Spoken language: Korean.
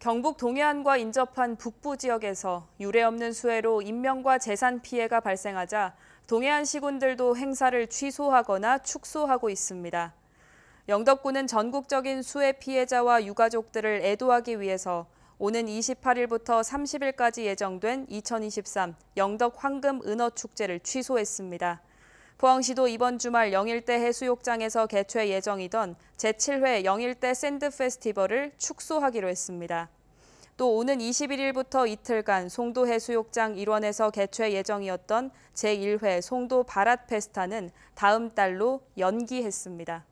경북 동해안과 인접한 북부 지역에서 유례 없는 수해로 인명과 재산 피해가 발생하자 동해안 시군들도 행사를 취소하거나 축소하고 있습니다. 영덕군은 전국적인 수해 피해자와 유가족들을 애도하기 위해서 오는 28일부터 30일까지 예정된 2023 영덕 황금 은어 축제를 취소했습니다. 포항시도 이번 주말 영일대 해수욕장에서 개최 예정이던 제7회 영일대 샌드 페스티벌을 축소하기로 했습니다. 또 오는 21일부터 이틀간 송도 해수욕장 일원에서 개최 예정이었던 제1회 송도 바랏 페스타는 다음 달로 연기했습니다.